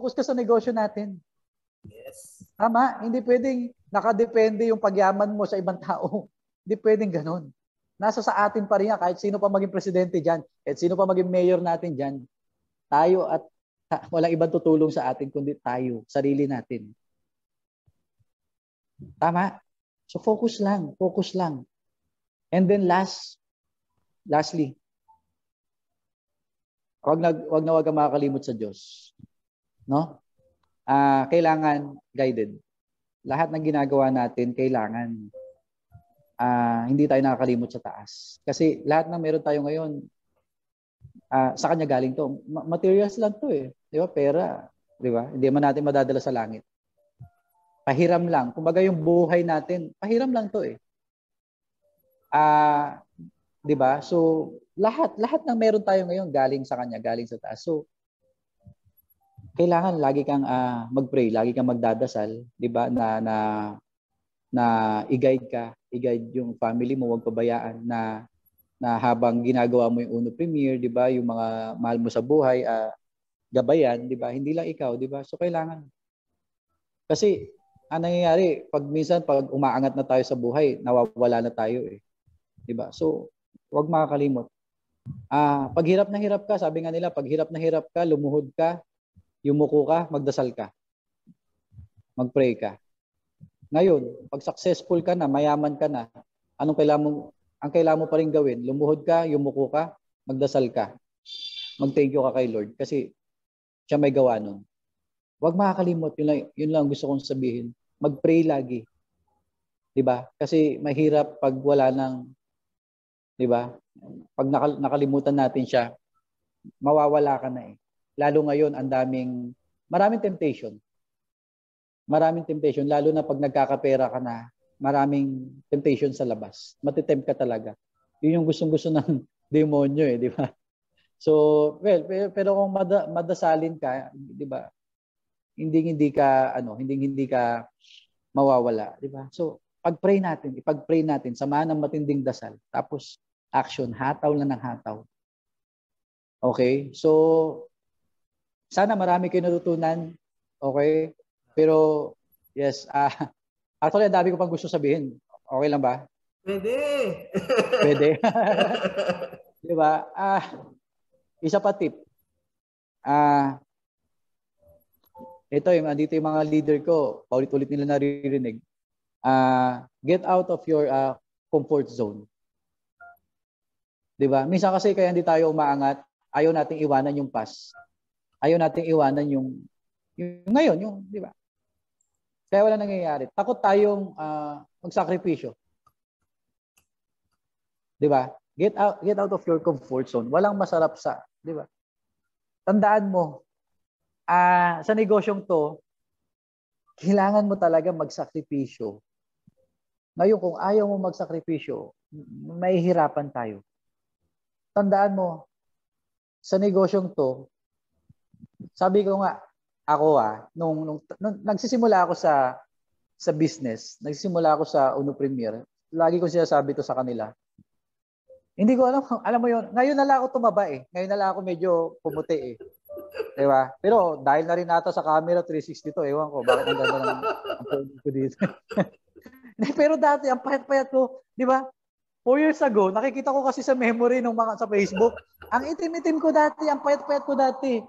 focus ka sa negosyo natin. Yes. Tama, hindi pwedeng nakadepende yung pagyaman mo sa ibang tao. Hindi pwedeng ganun. Nasa sa atin pa rin yan, kahit sino pa maging presidente diyan, kahit sino pa maging mayor natin diyan. tayo at walang ibang tutulong sa atin kundi tayo, sarili natin. Tama? So focus lang, focus lang. And then last, lastly, wag na wag na wag kang makakalimot sa Diyos. No? Uh, kailangan guided. Lahat ng ginagawa natin, kailangan uh, hindi tayo nakakalimot sa taas. Kasi lahat ng meron tayo ngayon, uh, sa kanya galing to. materials lang to eh. Di ba? Pera. Di ba? Hindi man natin madadala sa langit. Pahiram lang. Kumbaga yung buhay natin, pahiram lang to eh. Ah, uh, 'di ba? So lahat lahat ng meron tayo ngayon galing sa kanya, galing sa taas. So kailangan lagi kang uh, magpray, lagi kang magdadasal, 'di ba? Na na na i-guide ka, i-guide yung family mo, huwag pabayaan na na habang ginagawa mo yung Uno Premier, 'di ba? Yung mga mahal mo sa buhay, uh, gabayan, 'di ba? Hindi lang ikaw, 'di ba? So kailangan kasi ang nangyayari pag minsan pag umaangat na tayo sa buhay, nawawala na tayo eh. 'Di ba? So, 'wag makakalimot. Ah, uh, pag hirap na hirap ka, sabi nga nila, pag hirap na hirap ka, lumuhod ka, Yumuko ka, magdasal ka. Magpray ka. Ngayon, pag successful ka na, mayaman ka na, anong kailangan mo, ang kailangan mo pa rin gawin? Lumuhod ka, yumuko ka, magdasal ka. Mag-thank you ka kay Lord kasi siya may gawa nun. Huwag makakalimot. Yun lang, yun lang gusto kong sabihin. Mag-pray lagi. 'Di ba? Kasi mahirap pag wala nang 'di ba? Pag nakalimutan natin siya, mawawala ka na eh lalo ngayon ang daming maraming temptation. Maraming temptation lalo na pag nagkakapera ka na, maraming temptation sa labas. Matitempt ka talaga. Yun yung gustong-gusto ng demonyo eh, di ba? So, well, pero kung mada, madasalin ka, di ba? Hindi hindi ka ano, hindi hindi ka mawawala, di ba? So, pag-pray natin, ipag-pray natin, samahan ng matinding dasal. Tapos action, hataw lang ng hataw. Okay? So, sana marami kayo natutunan. Okay? Pero, yes. Uh, actually, ang dami ko pang gusto sabihin. Okay lang ba? Pwede. Pwede. Di ba? Ah, isa pa tip. Ah, ito yung andito yung mga leader ko, paulit-ulit nila naririnig. Ah, get out of your uh, comfort zone. 'Di ba? Minsan kasi kaya hindi tayo umaangat, ayaw nating iwanan yung past ayaw nating iwanan yung, yung ngayon, yung, di ba? Kaya wala nangyayari. Takot tayong uh, magsakripisyo. Di ba? Get out, get out of your comfort zone. Walang masarap sa, di ba? Tandaan mo, uh, sa negosyong to, kailangan mo talaga magsakripisyo. Ngayon, kung ayaw mo magsakripisyo, mahihirapan tayo. Tandaan mo, sa negosyong to, sabi ko nga, ako ah, nung, nung, nung nagsisimula ako sa sa business, nagsisimula ako sa Uno Premier, lagi ko sinasabi to sa kanila. Hindi ko alam, alam mo yon ngayon na lang ako tumaba eh. Ngayon na lang ako medyo pumuti eh. Di ba? Pero dahil na rin nata sa camera 360 to, ewan ko, bakit ang ganda ng ang ko dito. Pero dati, ang payat-payat ko, di ba? Four years ago, nakikita ko kasi sa memory ng mga sa Facebook, ang itim-itim ko dati, ang payat-payat ko dati.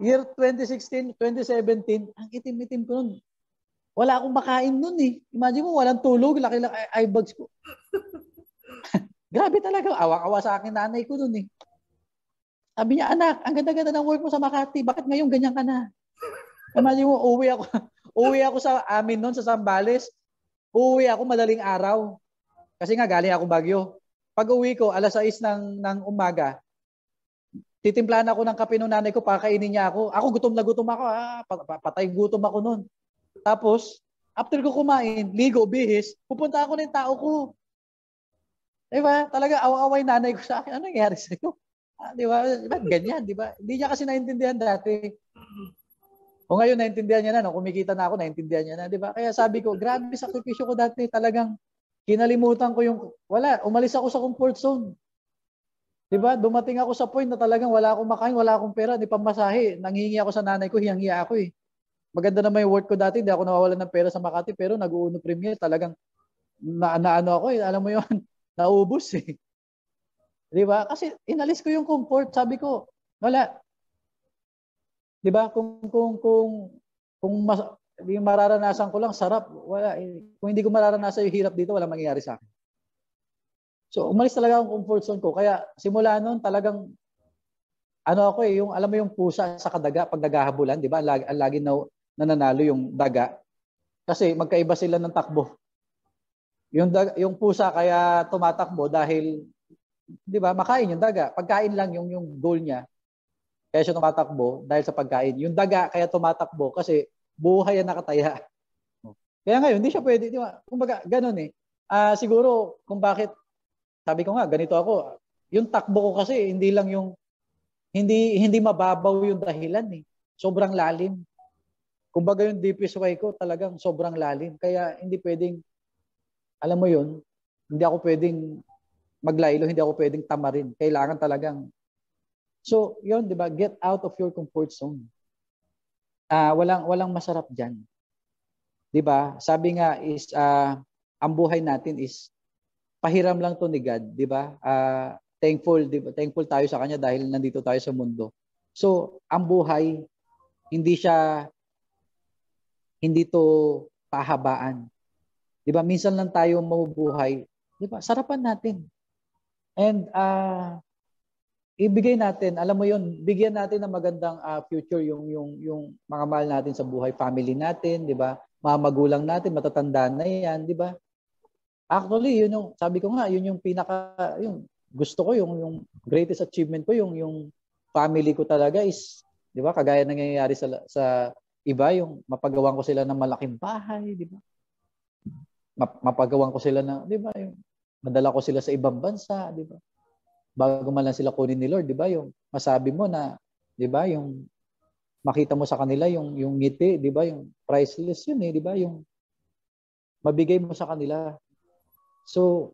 Year 2016, 2017, ang itim-itim ko nun. Wala akong makain nun eh. Imagine mo, walang tulog, laki-laki eye bags ko. Grabe talaga. Awa-awa sa akin nanay ko nun eh. Sabi niya, anak, ang ganda-ganda ng work mo sa Makati. Bakit ngayon ganyan ka na? Imagine mo, uwi ako. uwi ako sa amin noon, sa Sambales. Uwi ako madaling araw. Kasi nga, galing ako Bagyo. Pag uwi ko, alas 6 ng, ng umaga, titimplahan ako ng kape ng nanay ko, pakainin niya ako. Ako gutom na gutom ako, ah, patay gutom ako noon. Tapos, after ko kumain, ligo, bihis, pupunta ako ng tao ko. Di ba? Talaga, awa-away nanay ko sa akin. Ano nangyari sa'yo? Ah, di ba? Ba't ganyan? Di ba? Hindi niya kasi naintindihan dati. O ngayon, naintindihan niya na. Nung Kumikita na ako, naintindihan niya na. Di ba? Kaya sabi ko, grabe sakripisyo ko dati. Talagang kinalimutan ko yung, wala, umalis ako sa comfort zone. 'Di ba? Dumating ako sa point na talagang wala akong makain, wala akong pera, di pambasahe. Nanghingi ako sa nanay ko, hiyang-hiya ako eh. Maganda na may work ko dati, hindi ako nawawalan ng pera sa Makati, pero nag-uuno premier, talagang na, naano ako eh, alam mo 'yon, naubos eh. 'Di ba? Kasi inalis ko yung comfort, sabi ko, wala. 'Di ba? Kung kung kung kung mas, yung mararanasan ko lang sarap, wala eh. Kung hindi ko mararanasan yung hirap dito, wala mangyayari sa akin. So umalis talaga ang comfort zone ko. Kaya simula noon talagang ano ako eh, yung alam mo yung pusa sa kadaga pag naghahabulan, 'di ba? Lagi, lagi na nananalo yung daga. Kasi magkaiba sila ng takbo. Yung daga, yung pusa kaya tumatakbo dahil 'di ba, makain yung daga. Pagkain lang yung yung goal niya. Kaya siya tumatakbo dahil sa pagkain. Yung daga kaya tumatakbo kasi buhay ang nakataya. Kaya ngayon, hindi siya pwede, di ba? Kumbaga, ganun eh. Uh, siguro kung bakit sabi ko nga, ganito ako. Yung takbo ko kasi, hindi lang yung, hindi, hindi mababaw yung dahilan eh. Sobrang lalim. Kumbaga yung deepest way ko talagang sobrang lalim. Kaya hindi pwedeng, alam mo yun, hindi ako pwedeng maglaylo, hindi ako pwedeng tamarin. Kailangan talagang, so yun, di ba, get out of your comfort zone. Uh, walang, walang masarap diyan 'di ba? Sabi nga is uh, ang buhay natin is pahiram lang to ni God, di ba? Uh, thankful, di ba? Thankful tayo sa Kanya dahil nandito tayo sa mundo. So, ang buhay, hindi siya, hindi to pahabaan. Di ba? Minsan lang tayo mabubuhay, Di ba? Sarapan natin. And, uh, ibigay natin, alam mo yun, bigyan natin ng magandang uh, future yung, yung, yung mga mahal natin sa buhay, family natin, di ba? Mga magulang natin, matatanda na yan, di ba? Actually, yun yung, sabi ko nga, yun yung pinaka, yung gusto ko, yung, yung greatest achievement ko, yung, yung family ko talaga is, di ba, kagaya nangyayari sa, sa iba, yung mapagawan ko sila ng malaking bahay, di ba? Mapagawan ko sila na, di ba, yung madala ko sila sa ibang bansa, di ba? Bago man lang sila kunin ni Lord, di ba, yung masabi mo na, di ba, yung makita mo sa kanila yung yung ngiti, 'di ba? Yung priceless 'yun eh, 'di ba? Yung mabigay mo sa kanila, So,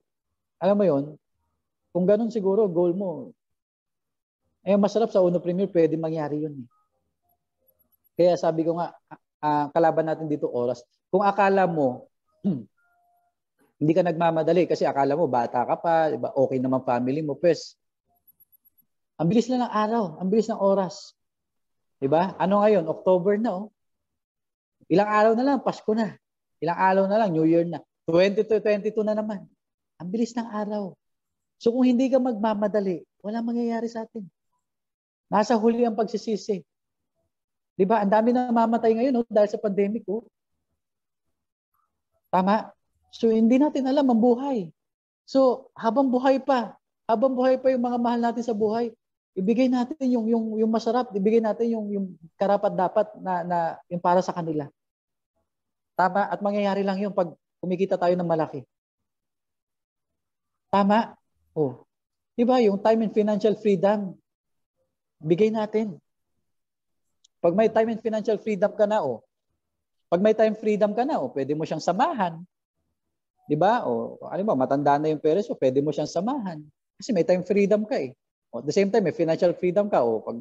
alam mo yon kung ganun siguro, goal mo, eh masarap sa Uno Premier, pwede mangyari yun. Eh. Kaya sabi ko nga, uh, kalaban natin dito oras. Kung akala mo, hmm, hindi ka nagmamadali kasi akala mo bata ka pa, diba, okay naman family mo, pwes, ang bilis lang ng araw, ang bilis ng oras. 'Di ba? Ano ngayon? October na oh. Ilang araw na lang Pasko na. Ilang araw na lang New Year na. 2022 na naman. Ang bilis ng araw. So kung hindi ka magmamadali, wala mangyayari sa atin. Nasa huli ang pagsisisi. Di ba? Ang dami na mamatay ngayon oh, dahil sa pandemic. Oh. Tama? So hindi natin alam ang buhay. So habang buhay pa, habang buhay pa yung mga mahal natin sa buhay, ibigay natin yung yung yung masarap, ibigay natin yung yung karapat dapat na na yung para sa kanila. Tama at mangyayari lang yun pag kumikita tayo ng malaki. Tama. Oh. Di ba? Yung time and financial freedom. Bigay natin. Pag may time and financial freedom ka na, oh. Pag may time freedom ka na, oh, pwede mo siyang samahan. Di ba? O, oh, ano ba, matanda na yung parents mo, so pwede mo siyang samahan. Kasi may time freedom ka eh. O, at the same time, may financial freedom ka. oh, pag,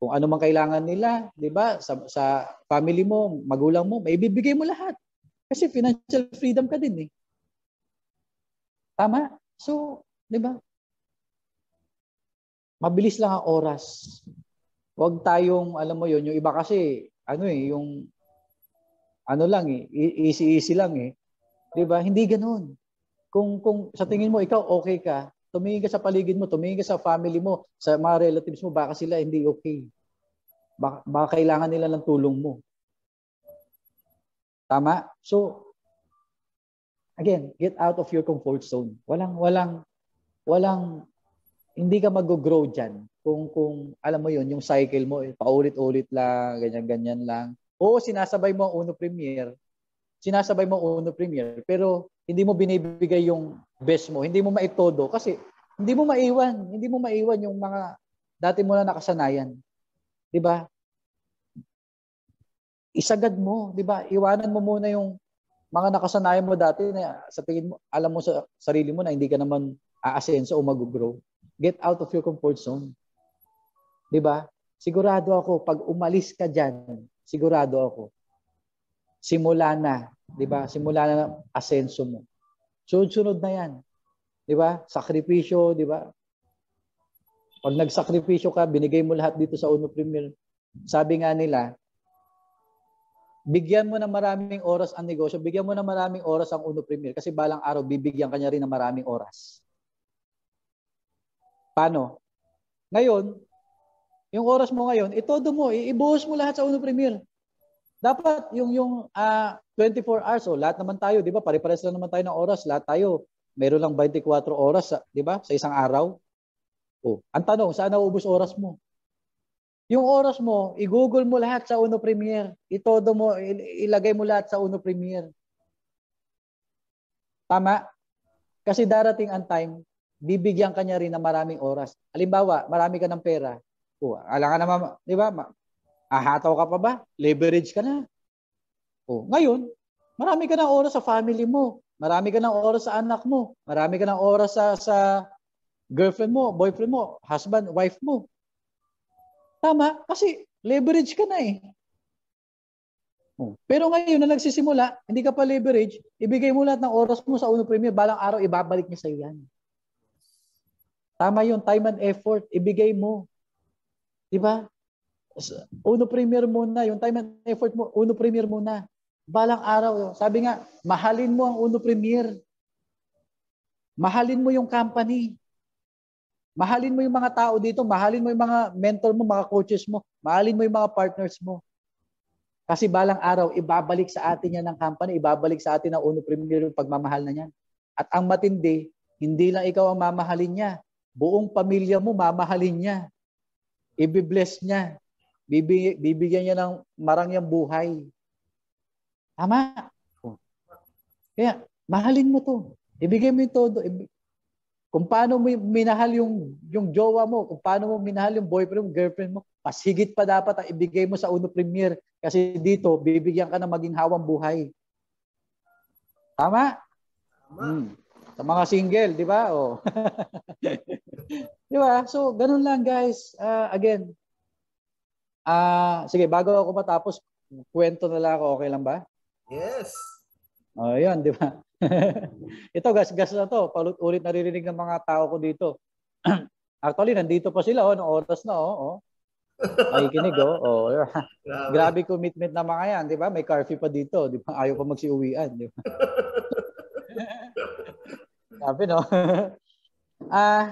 kung ano man kailangan nila, di ba? Sa, sa family mo, magulang mo, may ibibigay mo lahat. Kasi financial freedom ka din eh. Tama? So, di ba? Mabilis lang ang oras. Huwag tayong, alam mo yon yung iba kasi, ano eh, yung, ano lang eh, easy-easy lang eh. Di ba? Hindi ganun. Kung, kung sa tingin mo, ikaw okay ka, tumingin ka sa paligid mo, tumingin ka sa family mo, sa mga relatives mo, baka sila hindi okay. Baka, baka kailangan nila ng tulong mo. Tama? So, again, get out of your comfort zone. Walang, walang, walang, hindi ka mag-grow dyan. Kung, kung alam mo yon yung cycle mo, eh, paulit-ulit lang, ganyan-ganyan lang. Oo, sinasabay mo ang Uno premier, Sinasabay mo ang Uno premier, Pero hindi mo binibigay yung best mo. Hindi mo maitodo. Kasi hindi mo maiwan. Hindi mo maiwan yung mga dati mo na nakasanayan. Di ba? Isagad mo, di ba? Iwanan mo muna yung mga nakasanayan mo dati na sa tingin mo, alam mo sa sarili mo na hindi ka naman aasenso o mag-grow. Get out of your comfort zone. 'Di ba? Sigurado ako pag umalis ka diyan, sigurado ako simula na, 'di ba? Simula na ng asenso mo. Sunod-sunod na 'yan. 'Di ba? Sakripisyo, 'di ba? Pag nagsakripisyo ka, binigay mo lahat dito sa Uno Premier. Sabi nga nila, bigyan mo na maraming oras ang negosyo, bigyan mo na maraming oras ang Uno Premier kasi balang araw bibigyan kanya rin ng maraming oras. Paano? Ngayon, yung oras mo ngayon, itodo mo, iibuhos mo lahat sa Uno Premier. Dapat yung yung uh, ah, 24 hours, oh, lahat naman tayo, 'di ba? Pare-pares lang naman tayo ng oras, lahat tayo. Meron lang 24 oras, ah, 'di ba? Sa isang araw. Oh, ang tanong, saan nauubos oras mo? Yung oras mo, i-google mo lahat sa Uno Premier. Itodo mo, ilagay mo lahat sa Uno Premier. Tama? Kasi darating ang time, bibigyan ka niya rin ng maraming oras. Halimbawa, marami ka ng pera. O, oh, alam ka naman, di ba? Ahataw ka pa ba? Leverage ka na. O, oh, ngayon, marami ka ng oras sa family mo. Marami ka ng oras sa anak mo. Marami ka ng oras sa, sa girlfriend mo, boyfriend mo, husband, wife mo. Tama? Kasi leverage ka na eh. Pero ngayon na nagsisimula, hindi ka pa leverage, ibigay mo lahat ng oras mo sa uno premier, balang araw ibabalik niya sa iyo yan. Tama yun, time and effort, ibigay mo. Di ba? Uno premier muna, yung time and effort mo, uno premier muna. Balang araw, sabi nga, mahalin mo ang uno premier. Mahalin mo yung company. Mahalin mo yung mga tao dito, mahalin mo yung mga mentor mo, mga coaches mo, mahalin mo yung mga partners mo. Kasi balang araw, ibabalik sa atin yan ng company, ibabalik sa atin ang uno premier yung pagmamahal na niyan. At ang matindi, hindi lang ikaw ang mamahalin niya. Buong pamilya mo mamahalin niya. Ibibless niya. Bibig- bibigyan niya ng marangyang buhay. Tama? Kaya, mahalin mo to. Ibigay mo yung todo. Ibig- kung paano mo minahal yung, yung jowa mo, kung paano mo minahal yung boyfriend mo, girlfriend mo, mas higit pa dapat ang ibigay mo sa Uno Premier kasi dito, bibigyan ka ng maging hawang buhay. Tama? Tama. Hmm. Sa mga single, di ba? Oh. di ba? So, ganun lang guys. Uh, again, Ah, uh, sige, bago ako matapos, kwento na lang ako, okay lang ba? Yes. Oh, yan, di ba? Ito, gas-gas na to. Paulit-ulit naririnig ng mga tao ko dito. Actually, nandito pa sila, oh, noong oras na, oh. oh. Nakikinig, oh. oh. Grabe. Grabe commitment na mga yan, di ba? May curfew pa dito, di ba? Ayaw pa magsiuwian, di ba? Grabe, no? ah, uh,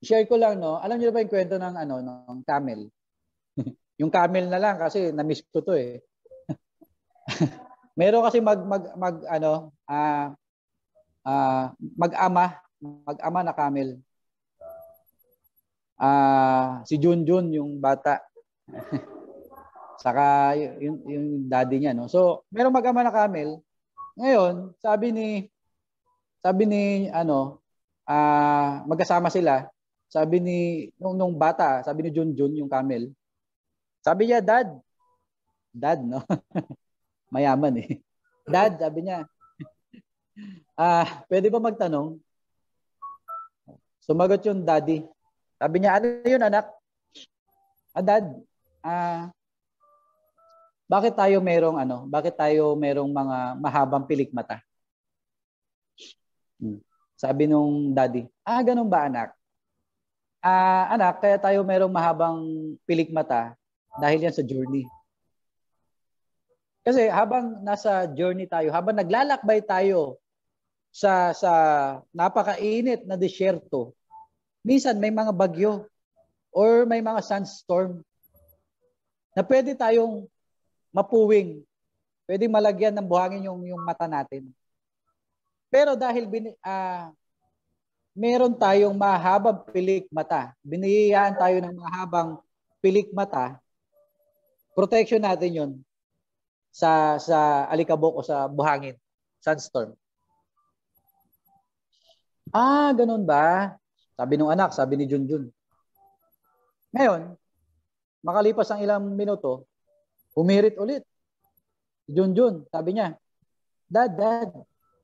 share ko lang, no? Alam niyo ba yung kwento ng, ano, ng camel? yung camel na lang kasi na-miss ko to, eh. Meron kasi mag mag, mag ano uh, uh, mag-ama, mag-ama na camel. Uh, si Junjun yung bata. Saka yung, yung daddy niya no. So, meron mag-ama na camel. Ngayon, sabi ni sabi ni ano uh, magkasama sila. Sabi ni nung, nung bata, sabi ni Junjun yung camel. Sabi niya, "Dad, dad no. mayaman eh. Dad, sabi niya, ah, pwede ba magtanong? Sumagot yung daddy. Sabi niya, ano yun anak? Ah, dad, ah, bakit tayo merong ano, bakit tayo merong mga mahabang pilik mata? Hmm. Sabi nung daddy, ah, ganun ba anak? Ah, anak, kaya tayo merong mahabang pilik mata dahil yan sa journey. Kasi habang nasa journey tayo, habang naglalakbay tayo sa sa napakainit na disyerto, minsan may mga bagyo or may mga sandstorm na pwede tayong mapuwing, pwede malagyan ng buhangin yung yung mata natin. Pero dahil bin, uh, ah, meron tayong mahabang pilik mata. Binihiyaan tayo ng mahabang pilik mata. Protection natin yon sa sa alikabok o sa buhangin, sandstorm. Ah, ganun ba? Sabi ng anak, sabi ni Junjun. Ngayon, makalipas ang ilang minuto, humirit ulit. Junjun, sabi niya, Dad, Dad,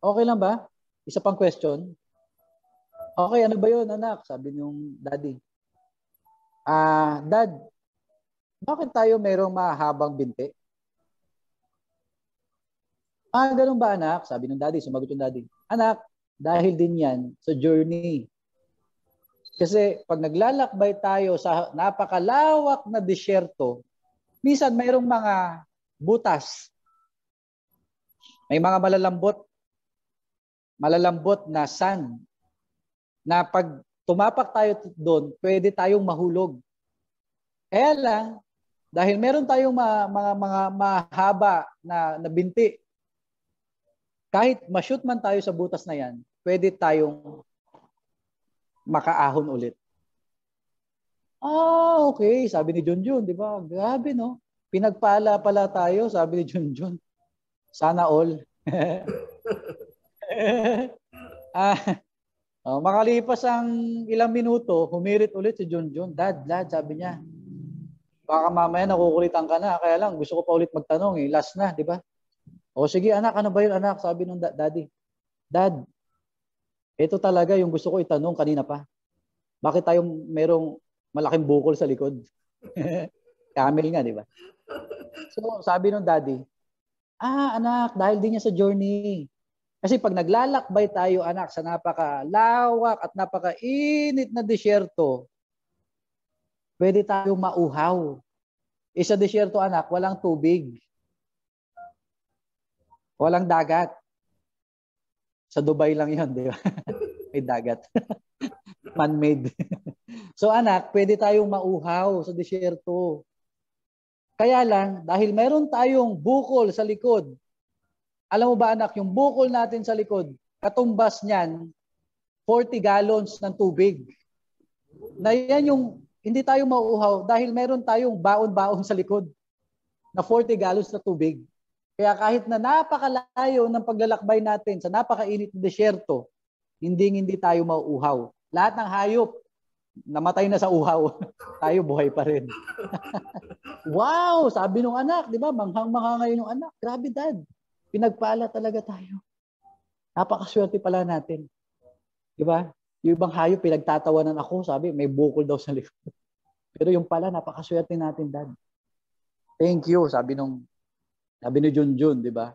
okay lang ba? Isa pang question. Okay, ano ba yun, anak? Sabi nung daddy. Ah, Dad, bakit tayo mayroong mahabang binti? Ah, ganun ba anak? Sabi ng daddy, sumagot yung daddy. Anak, dahil din yan sa journey. Kasi pag naglalakbay tayo sa napakalawak na disyerto, minsan mayroong mga butas. May mga malalambot malalambot na sand na pag tumapak tayo doon, pwede tayong mahulog. Kaya lang, dahil meron tayong mga, mga, mga mahaba na, na binti kahit ma-shoot man tayo sa butas na yan, pwede tayong makaahon ulit. Oh, okay. Sabi ni Junjun, di ba? Grabe, no? Pinagpala pala tayo, sabi ni Junjun. Sana all. ah, oh, makalipas ang ilang minuto, humirit ulit si Junjun. Dad, dad, sabi niya. Baka mamaya nakukulitan ka na. Kaya lang, gusto ko pa ulit magtanong. Eh. Last na, di ba? O sige anak, ano ba yun anak? Sabi nung da- daddy. Dad, ito talaga yung gusto ko itanong kanina pa. Bakit tayo merong malaking bukol sa likod? Camel nga, di ba? So, sabi nung daddy, ah anak, dahil din niya sa journey. Kasi pag naglalakbay tayo anak sa napakalawak at napakainit na disyerto, pwede tayong mauhaw. Isa disyerto anak, walang tubig. Walang dagat. Sa Dubai lang yon di ba? May dagat. Man-made. so anak, pwede tayong mauhaw sa disyerto. Kaya lang, dahil meron tayong bukol sa likod, alam mo ba anak, yung bukol natin sa likod, katumbas niyan, 40 gallons ng tubig. Na yan yung hindi tayo mauhaw dahil meron tayong baon-baon sa likod na 40 gallons na tubig. Kaya kahit na napakalayo ng paglalakbay natin sa napakainit na desyerto, hindi hindi tayo mauuhaw. Lahat ng hayop namatay na sa uhaw, tayo buhay pa rin. wow, sabi ng anak, 'di ba? Manghang-mangha ngayon ng anak. Grabe dad. Pinagpala talaga tayo. Napakaswerte pala natin. 'Di ba? Yung ibang hayop pinagtatawanan ako, sabi, may bukol daw sa likod. Pero yung pala napakaswerte natin dad. Thank you, sabi nung sabi ni Junjun, di ba?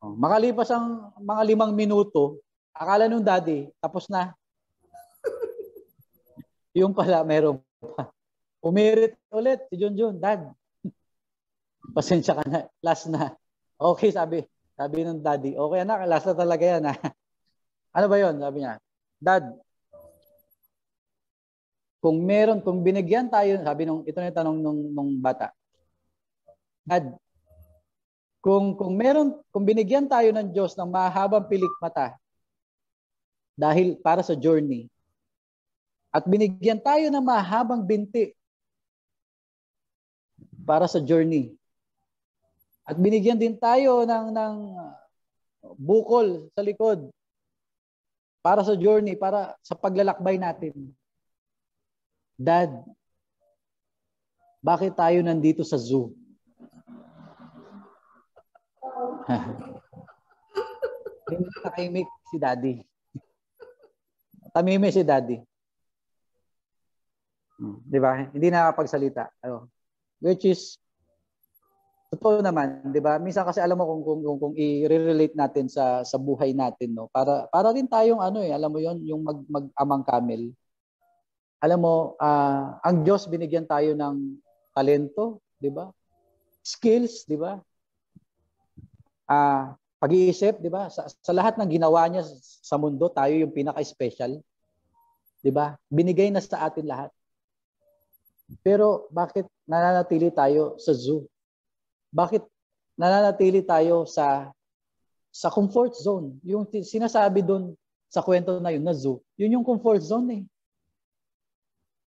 Oh, makalipas ang mga limang minuto, akala nung daddy, tapos na. yung pala, meron pa. Umirit ulit si Junjun, dad. Pasensya ka na, last na. Okay, sabi. Sabi ng daddy, okay anak, last na talaga yan. Ha? Ano ba yon Sabi niya, dad, kung meron, kung binigyan tayo, sabi nung, ito na yung tanong nung, nung bata, Dad, kung kung meron kung binigyan tayo ng Diyos ng mahabang pilikmata dahil para sa journey at binigyan tayo ng mahabang binti para sa journey. At binigyan din tayo ng ng bukol sa likod para sa journey, para sa paglalakbay natin. Dad, bakit tayo nandito sa zoo? Hindi tahimik si daddy. Tamimi si daddy. Hmm, di ba? Hindi nakakapagsalita. Ano? Which is, totoo naman, di ba? Minsan kasi alam mo kung, kung, kung, kung i-relate natin sa, sa buhay natin, no? Para, para rin tayong ano eh, alam mo yon yung mag, mag-amang kamil. Alam mo, uh, ang Diyos binigyan tayo ng talento, di ba? Skills, di ba? uh, pag-iisip, di ba? Sa, sa lahat ng ginawa niya sa mundo, tayo yung pinaka-special. Di ba? Binigay na sa atin lahat. Pero bakit nananatili tayo sa zoo? Bakit nananatili tayo sa sa comfort zone? Yung sinasabi doon sa kwento na yun na zoo, yun yung comfort zone eh.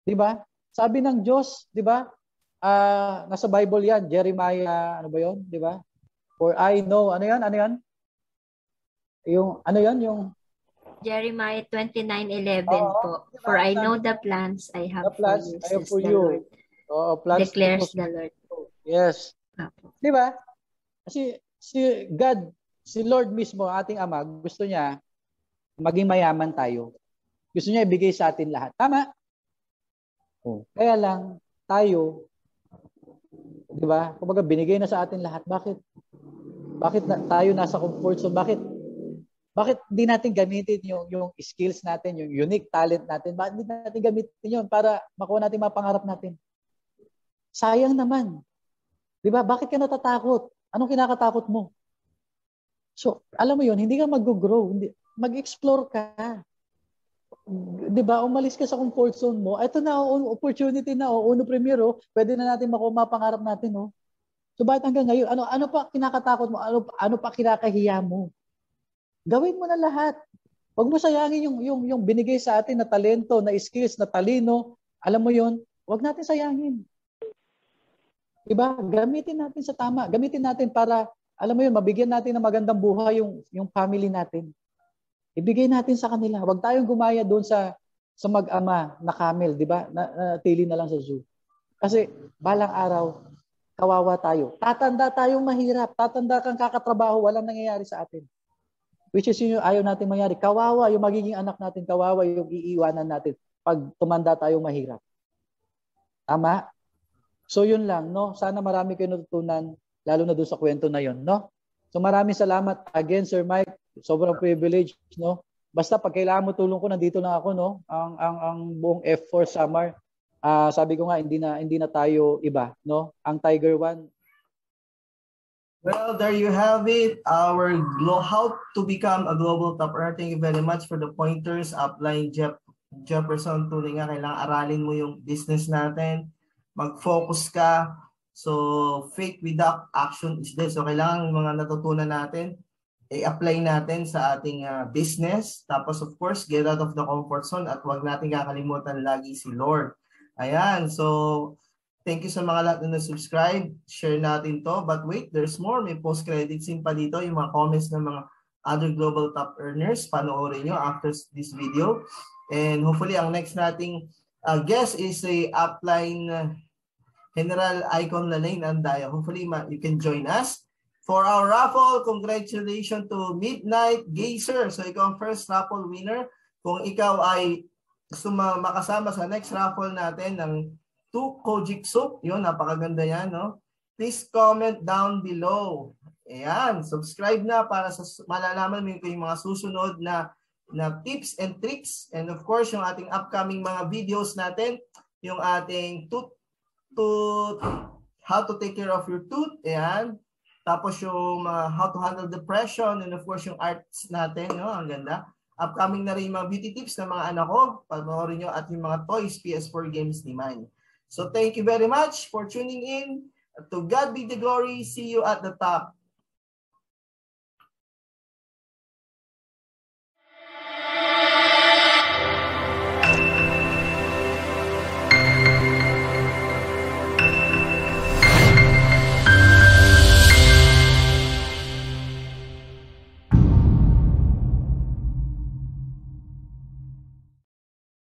'Di ba? Sabi ng Diyos, 'di ba? Ah, uh, nasa Bible 'yan, Jeremiah ano ba 'yon, 'di ba? For I know, ano yan? Ano yan? Yung, ano yan? Yung Jeremiah 29:11 oh, po. For I know the plans I have the plans for you. I have for you. Oh, plans declares the Lord. Yes. Apo. Di ba? Kasi si God, si Lord mismo, ating Ama, gusto niya maging mayaman tayo. Gusto niya ibigay sa atin lahat. Tama? Oh. Kaya lang, tayo, di ba? Kumbaga, binigay na sa atin lahat. Bakit? Bakit na, tayo nasa comfort zone? Bakit bakit hindi natin gamitin yung yung skills natin, yung unique talent natin? Bakit hindi natin gamitin yun para makuha natin mga pangarap natin? Sayang naman. 'Di ba? Bakit ka natatakot? Anong kinakatakot mo? So, alam mo 'yun, hindi ka mag-grow, hindi mag-explore ka. 'Di ba? Umalis ka sa comfort zone mo. Ito na opportunity na, uno primero, pwede na natin makuha mga pangarap natin, oh. So bakit hanggang ngayon? Ano, ano pa kinakatakot mo? Ano, ano pa kinakahiya mo? Gawin mo na lahat. Huwag mo sayangin yung, yung, yung binigay sa atin na talento, na skills, na talino. Alam mo yon Huwag natin sayangin. Diba? Gamitin natin sa tama. Gamitin natin para, alam mo yun, mabigyan natin ng magandang buhay yung, yung family natin. Ibigay natin sa kanila. Huwag tayong gumaya doon sa sa mag-ama na camel, di ba? Na, na, tili na lang sa zoo. Kasi balang araw, Kawawa tayo. Tatanda tayo mahirap. Tatanda kang kakatrabaho. Walang nangyayari sa atin. Which is yun yung ayaw natin mangyari. Kawawa yung magiging anak natin. Kawawa yung iiwanan natin pag tumanda tayo mahirap. Tama? So yun lang, no? Sana marami kayo natutunan, lalo na doon sa kwento na yun, no? So maraming salamat again, Sir Mike. Sobrang privilege, no? Basta pag kailangan mo tulong ko, nandito lang ako, no? Ang, ang, ang buong F4 Summer uh, sabi ko nga hindi na hindi na tayo iba, no? Ang Tiger One Well, there you have it. Our how to become a global top topper. Thank you very much for the pointers. Upline Jeff Jefferson, tuloy nga, kailangan aralin mo yung business natin. Mag-focus ka. So, fake without action is dead. So, kailangan mga natutunan natin, i-apply natin sa ating uh, business. Tapos, of course, get out of the comfort zone at huwag natin kakalimutan lagi si Lord. Ayan, so thank you sa mga lahat na subscribe Share natin to. But wait, there's more. May post-credit scene pa dito. Yung mga comments ng mga other global top earners. Panoorin nyo after this video. And hopefully, ang next nating uh, guest is a upline uh, General Icon and Andaya. Hopefully, ma- you can join us. For our raffle, congratulations to Midnight Gazer. So, ikaw ang first raffle winner. Kung ikaw ay gusto makasama sa next raffle natin ng 2 Kojikso. Yun, napakaganda yan, no? Please comment down below. Ayan, subscribe na para sa malalaman mo yung mga susunod na na tips and tricks and of course yung ating upcoming mga videos natin, yung ating tooth, tooth how to take care of your tooth, ayan. Tapos yung uh, how to handle depression and of course yung arts natin, no? Ang ganda. Upcoming na rin yung mga beauty tips ng mga anak ko. Panoorin nyo at yung mga toys, PS4 games ni Mine. So thank you very much for tuning in. To God be the glory. See you at the top.